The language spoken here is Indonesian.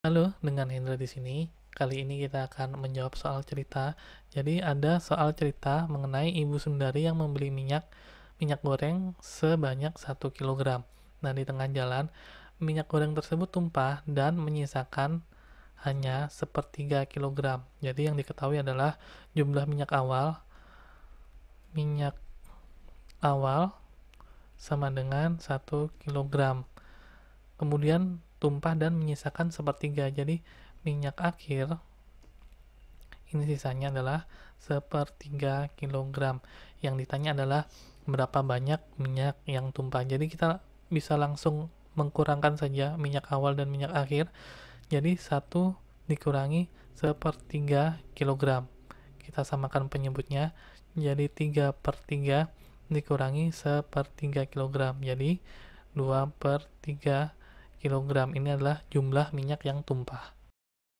Halo, dengan Hendra di sini. Kali ini kita akan menjawab soal cerita. Jadi ada soal cerita mengenai ibu sundari yang membeli minyak minyak goreng sebanyak 1 kg. Nah, di tengah jalan, minyak goreng tersebut tumpah dan menyisakan hanya sepertiga kilogram. Jadi yang diketahui adalah jumlah minyak awal minyak awal sama dengan 1 kg. Kemudian tumpah dan menyisakan sepertiga. Jadi minyak akhir ini sisanya adalah sepertiga kilogram. Yang ditanya adalah berapa banyak minyak yang tumpah. Jadi kita bisa langsung mengkurangkan saja minyak awal dan minyak akhir. Jadi satu dikurangi sepertiga kilogram. Kita samakan penyebutnya. Jadi 3 per 3 dikurangi sepertiga kilogram. Jadi 2 per 3 kilogram ini adalah jumlah minyak yang tumpah